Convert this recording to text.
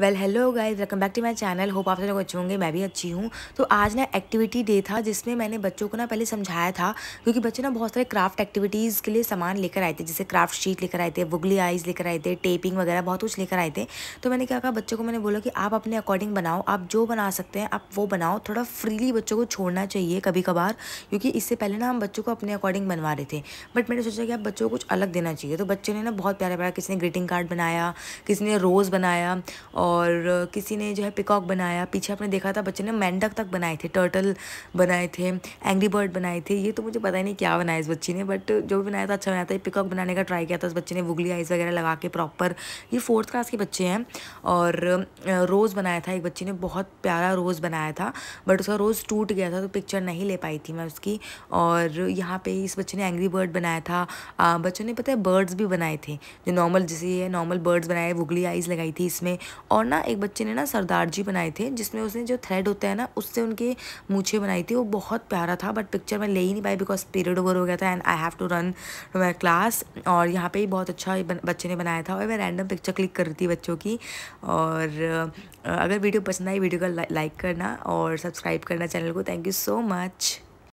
well hello guys welcome back to my channel hope आप लोग अच्छे होंगे मैं भी अच्छी हूँ तो आज ना एक्टिविटी डे था जिसमें मैंने बच्चों को ना पहले समझाया था क्योंकि बच्चे ना बहुत सारे क्राफ्ट एक्टिविटीज़ के लिए सामान लेकर आए थे जैसे क्राफ्ट शीट लेकर आए थे वुगली आइज़ लेकर आए थे टेपिंग वगैरह बहुत कुछ लेकर आए थे तो मैंने क्या कहा बच्चों को मैंने बोला कि आप अपने अकॉर्डिंग बनाओ आप जो बना सकते हैं आप वो बनाओ थोड़ा फ्रीली बच्चों को छोड़ना चाहिए कभी कभार क्योंकि इससे पहले ना हम बच्चों को अपने अकॉर्डिंग बनवा रहे थे बट मैंने सोचा कि आप बच्चों को कुछ अलग देना चाहिए तो बच्चों ने ना बहुत प्यारा प्यारा किसी ने ग्रीटिंग कार्ड बनाया किसी ने रोज़ बनाया और और किसी ने जो है पिकॉक बनाया पीछे आपने देखा था बच्चे ने मेंढक तक बनाए थे टर्टल बनाए थे एंग्री बर्ड बनाए थे ये तो मुझे पता ही नहीं क्या बनाया इस बच्ची ने बट जो भी बनाया था अच्छा बनाया था पिकॉक बनाने का ट्राई किया था उस बच्चे ने वुगली आइस वगैरह लगा के प्रॉपर ये फोर्थ क्लास के बच्चे हैं और रोज़ बनाया था एक बच्ची ने बहुत प्यारा रोज़ बनाया था बट उसका रोज़ टूट गया था तो पिक्चर नहीं ले पाई थी मैं उसकी और यहाँ पे इस बच्चे ने एंग्री बर्ड बनाया था बच्चों ने पता है बर्ड्स भी बनाए थे जो नॉर्मल जैसे ये नॉर्मल बर्ड्स बनाए वुगली आइज़ लगाई थी इसमें और ना एक बच्चे ने ना सरदार जी बनाए थे जिसमें उसने जो थ्रेड होता है ना उससे उनके मूछे बनाई थी वो बहुत प्यारा था बट पिक्चर मैं ले ही नहीं पाई बिकॉज पीरियड ओवर हो गया था and I have to run my class और यहाँ पे ही बहुत अच्छा बच्चे ने बनाया था और मैं रैंडम पिक्चर क्लिक कर रही थी बच्चों की और अगर वीडियो पसंद आई वीडियो को लाइक करना और सब्सक्राइब करना चैनल को थैंक यू सो मच